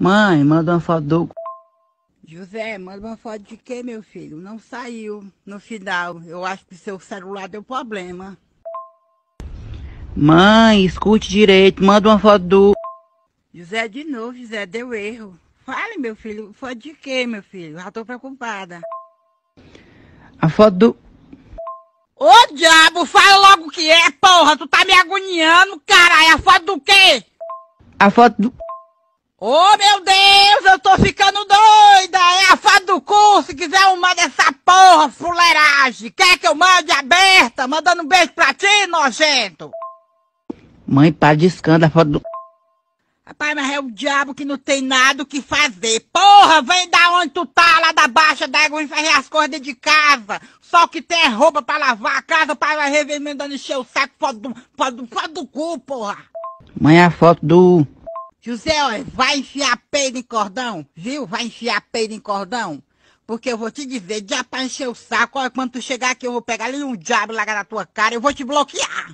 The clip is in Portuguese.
Mãe, manda uma foto do. José, manda uma foto de quê, meu filho? Não saiu no final. Eu acho que seu celular deu problema. Mãe, escute direito. Manda uma foto do. José, de novo, José, deu erro. Fale, meu filho. Foto de quê, meu filho? Já tô preocupada. A foto do. Ô diabo, fala logo o que é, porra! Tu tá me agoniando, caralho! A foto do quê? A foto do. Ô oh, meu Deus, eu tô ficando doida! É a fada do cu, se quiser mando dessa porra, fuleiragem! Quer que eu mande aberta, mandando um beijo pra ti, nojento? Mãe, para de escândalo, fada do... Rapaz, mas é o diabo que não tem nada o que fazer. Porra, vem da onde tu tá, lá da baixa da água, fazer as cordas dentro de casa. Só que tem roupa pra lavar a casa, pai vai mandando encher o saco, foda do, foda do, foda do cu, porra. Mãe, a foto do... José, vai enfiar peido em cordão, viu? Vai enfiar peido em cordão. Porque eu vou te dizer, já pra encher o saco, quando tu chegar aqui eu vou pegar ali um diabo largar na tua cara, eu vou te bloquear.